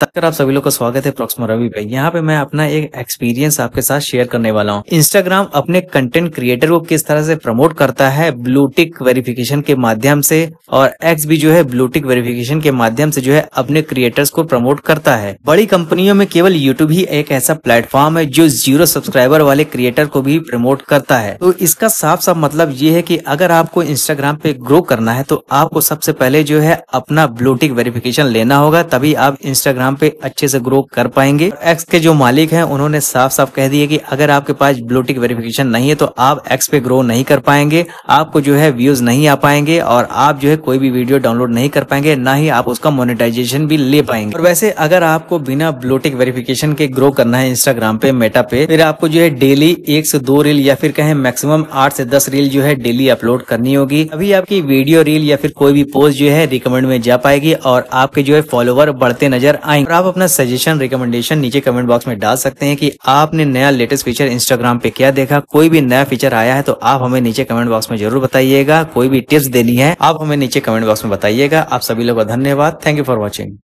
तककर आप सभी लोग का स्वागत है प्रोक्सम रवि पे यहाँ पे मैं अपना एक एक्सपीरियंस आपके साथ शेयर करने वाला हूँ इंस्टाग्राम अपने कंटेंट क्रिएटर को किस तरह से प्रमोट करता है ब्लूटिक वेरिफिकेशन के माध्यम से और एक्स भी जो है ब्लूटिक वेरिफिकेशन के माध्यम से जो है अपने क्रिएटर्स को प्रमोट करता है बड़ी कंपनियों में केवल यूट्यूब ही एक ऐसा प्लेटफॉर्म है जो जीरो सब्सक्राइबर वाले क्रिएटर को भी प्रमोट करता है तो इसका साफ साफ मतलब ये है की अगर आपको इंस्टाग्राम पे ग्रो करना है तो आपको सबसे पहले जो है अपना ब्लूटिक वेरिफिकेशन लेना होगा तभी आप इंस्टाग्राम नाम पे अच्छे से ग्रो कर पाएंगे एक्स के जो मालिक हैं उन्होंने साफ साफ कह दिया कि अगर आपके पास ब्लूटिक वेरिफिकेशन नहीं है तो आप एक्स पे ग्रो नहीं कर पाएंगे आपको जो है व्यूज नहीं आ पाएंगे और आप जो है कोई भी वीडियो डाउनलोड नहीं कर पाएंगे ना ही आप उसका मोनिटाइजेशन भी ले पाएंगे और वैसे अगर आपको बिना ब्लूटिक वेरिफिकेशन के ग्रो करना है इंस्टाग्राम पे मेटा पे फिर आपको जो है डेली एक से दो रील या फिर कहें मैक्सिमम आठ से दस रील जो है डेली अपलोड करनी होगी अभी आपकी वीडियो रील या फिर कोई भी पोस्ट जो है रिकमेंड में जा पाएगी और आपके जो है फॉलोवर बढ़ते नजर आए आएंगे और आप अपना सजेशन रिकमेंडेशन नीचे कमेंट बॉक्स में डाल सकते हैं कि आपने नया लेटेस्ट फीचर इंस्टाग्राम पे क्या देखा कोई भी नया फीचर आया है तो आप हमें नीचे कमेंट बॉक्स में जरूर बताइएगा कोई भी टिप्स देनी है आप हमें नीचे कमेंट बॉक्स में बताइएगा आप सभी लोग का धन्यवाद थैंक यू फॉर वॉचिंग